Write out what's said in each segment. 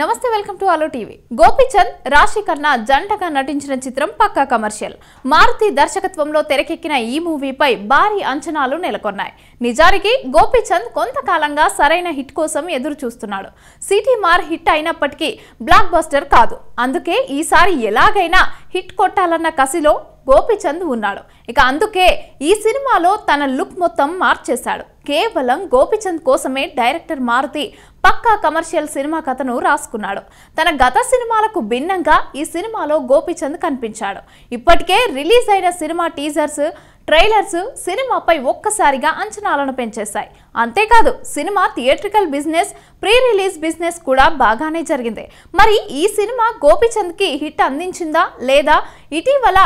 నమస్తే welcome to అలో TV Gopichand Raashi Khanna జంటగా నటించిన చిత్రం పక్కా కమర్షియల్ మారుతి దర్శకత్వంలో తెరకెక్కిన ఈ మూవీపై భారీ అంచనాలు నెలకొన్నాయి నిజానికి గోపీచంద్ కొంతకాలంగా సరైన హిట్ కోసం ఎదురు చూస్తున్నాడు సిటీ మార్ హిట్ అయినప్పటికీ బ్లాక్ బస్టర్ కాదు అందుకే ఈసారి ఎలాగైనా హిట్ కొట్టాలన్న కసిలో గోపిచంద్ ఉన్నాడు ఇక అందుకే ఈ సినిమాలో తన లుక్ మొత్తం మార్చేశాడు కేవలం గోపిచంద్ కోసమే director Maruthi Pakka commercial cinema కథను రాసుకున్నాడు తన గత సినిమాలకు భిన్నంగా ఈ సినిమాలో గోపిచంద్ కనిపించాడు ఇప్పటికే రిలీజ్ అయిన సినిమా టీజర్స్ ట్రైలర్స్ సినిమాపై ఒక్కసారిగా అంచనాలను పెంచేశాయి అంతేకాదు cinema theatrical business pre release business కూడా బాగానే జరిగింది మరి ఈ సినిమా గోపిచంద్కి హిట్ అందించిందా లేదా ఇటీవల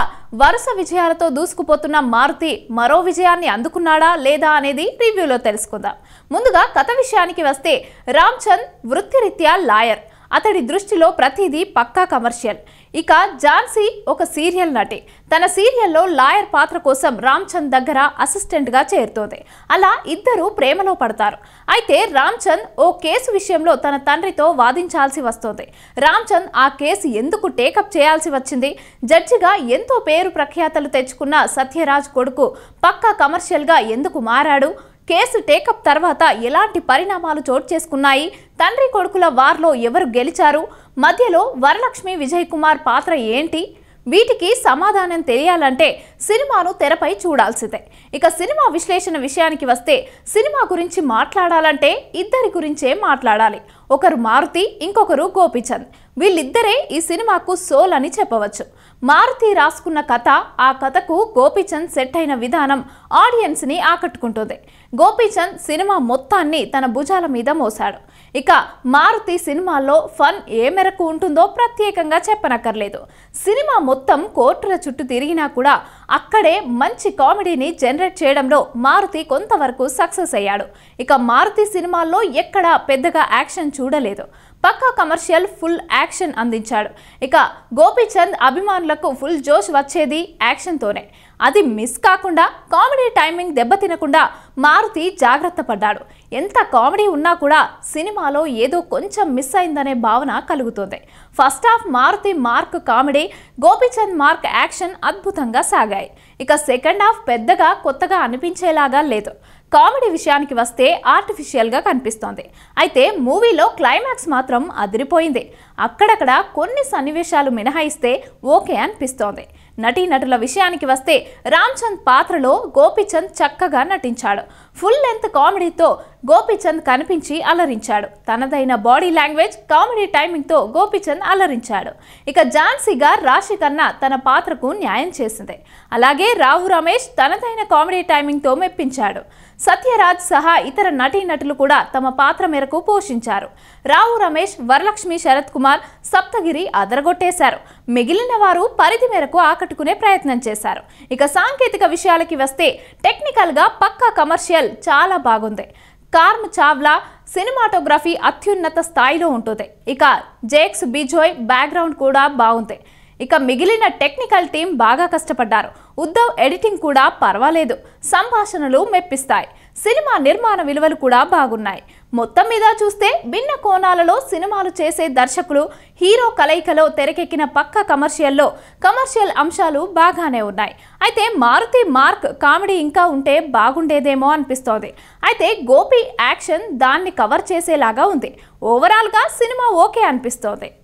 వరుస విజయాలతో దూసుకుపోతున్న మారుతి మరో విజయాన్ని అందుకున్నాడా లేదా అనేది రివ్యూలో తెలుసుకుందాం ముందుగా కథ విషయానికి వస్తే రామ్ చంద్ వృత్తిరీత్యా లాయర్ అతడి దృష్టిలో ప్రతిదీ పక్కా కమర్షియల్ ఇక ఝాన్సీ ఒక సీరియల్ నటి తన సీరియల్లో లాయర్ పాత్ర కోసం రామ్ చంద్ దగ్గర అసిస్టెంట్గా చేరుతోంది అలా ఇద్దరు ప్రేమలో పడతారు అయితే రామ్ చంద్ ఓ కేసు విషయంలో తన తండ్రితో వాదించాల్సి వస్తోంది రామ్ చంద్ ఆ కేసు ఎందుకు టేకప్ చేయాల్సి వచ్చింది జడ్జిగా ఎంతో పేరు ప్రఖ్యాతలు తెచ్చుకున్న సత్యరాజ్ కొడుకు పక్కా కమర్షియల్గా ఎందుకు మారాడు కేసు టేకప్ తర్వాత ఎలాంటి పరిణామాలు చోటు చేసుకున్నాయి తండ్రి కొడుకుల వార్లో ఎవరు గెలిచారు మధ్యలో వరలక్ష్మి విజయ్ కుమార్ పాత్ర ఏంటి వీటికి సమాధానం తెలియాలంటే సినిమాను తెరపై చూడాల్సిందే ఇక సినిమా విశ్లేషణ విషయానికి వస్తే సినిమా గురించి మాట్లాడాలంటే ఇద్దరి గురించే మాట్లాడాలి ఒకరు మారుతి ఇంకొకరు గోపిచంద్ వీళ్ళిద్దరే ఈ సినిమాకు సోల్ అని చెప్పవచ్చు మారుతి రాసుకున్న కథ ఆ కథకు గోపీచంద్ సెట్ అయిన విధానం ఆడియన్స్ని ఆకట్టుకుంటుంది గోపీచంద్ సినిమా మొత్తాన్ని తన భుజాల మీద మోశాడు ఇక మారుతి సినిమాలో ఫన్ ఏ మేరకు ఉంటుందో ప్రత్యేకంగా చెప్పనక్కర్లేదు సినిమా మొత్తం కోర్టుల చుట్టూ తిరిగినా కూడా అక్కడే మంచి కామెడీని జనరేట్ చేయడంలో మారుతి కొంతవరకు సక్సెస్ అయ్యాడు ఇక మారుతి సినిమాల్లో ఎక్కడా పెద్దగా యాక్షన్ చూడలేదు పక్కా కమర్షియల్ ఫుల్ యాక్షన్ అందించాడు ఇక గోపీచంద్ అభిమానులకు ఫుల్ జోష్ వచ్చేది యాక్షన్తోనే అది మిస్ కాకుండా కామెడీ టైమింగ్ దెబ్బతినకుండా మారుతి జాగ్రత్త పడ్డాడు ఎంత కామెడీ ఉన్నా కూడా సినిమాలో ఏదో కొంచెం మిస్ అయిందనే భావన కలుగుతుంది first half Maruthi mark comedy Gopichand mark action అద్భుతంగా సాగాయి ఇక సెకండ్ హాఫ్ పెద్దగా కొత్తగా అనిపించేలాగా లేదు కామెడీ విషయానికి వస్తే ఆర్టిఫిషియల్గా కనిపిస్తోంది అయితే మూవీలో క్లైమాక్స్ మాత్రం అదిరిపోయింది అక్కడక్కడ కొన్ని సన్నివేశాలు మినహాయిస్తే ఓకే అనిపిస్తోంది నటీనటుల విషయానికి వస్తే రామ్చంద్ పాత్రలో గోపీచంద్ చక్కగా నటించాడు ఫుల్ లెంత్ కామెడీతో గోపీచంద్ కనిపించి అలరించాడు తనదైన బాడీ లాంగ్వేజ్ కామెడీ టైమింగ్తో గోపీచంద్ అలరించాడు ఇక ఝాన్సీగా రాశి కన్నా తన పాత్రకు న్యాయం చేసింది అలాగే రావు రమేష్ తనదైన కామెడీ టైమింగ్తో మెప్పించాడు సత్యరాజ్ సహా ఇతర నటీనటులు కూడా తమ పాత్ర మేరకు పోషించారు రావు రమేష్ వరలక్ష్మి శరత్ కుమార్ సప్తగిరి అదరగొట్టేశారు మిగిలిన వారు పరిధి మేరకు ఆకట్టుకునే ప్రయత్నం చేశారు ఇక సాంకేతిక విషయాలకి వస్తే టెక్నికల్గా పక్కా కమర్షియల్ విజువల్ చాలా బాగుంది కార్మ్ చావ్లా సినిమాటోగ్రఫీ అత్యున్నత స్థాయిలో ఉంటుంది ఇక జేక్స్ బిజోయ్ బ్యాక్గ్రౌండ్ కూడా బాగుంది ఇక మిగిలిన టెక్నికల్ టీం బాగా కష్టపడ్డారు ఉద్దవ్ ఎడిటింగ్ కూడా పర్వాలేదు సంభాషణలు మెప్పిస్తాయి సినిమా నిర్మాణ విలువలు కూడా బాగున్నాయి మొత్తం మీద చూస్తే భిన్న కోణాలలో సినిమాలు చేసే దర్శకులు హీరో కలయికలో తెరకెక్కిన పక్క కమర్షియల్లో కమర్షియల్ అంశాలు బాగానే ఉన్నాయి అయితే మారుతి మార్క్ కామెడీ ఇంకా ఉంటే బాగుండేదేమో అనిపిస్తోంది అయితే గోపి యాక్షన్ దాన్ని కవర్ చేసేలాగా ఉంది ఓవరాల్గా సినిమా ఓకే అనిపిస్తోంది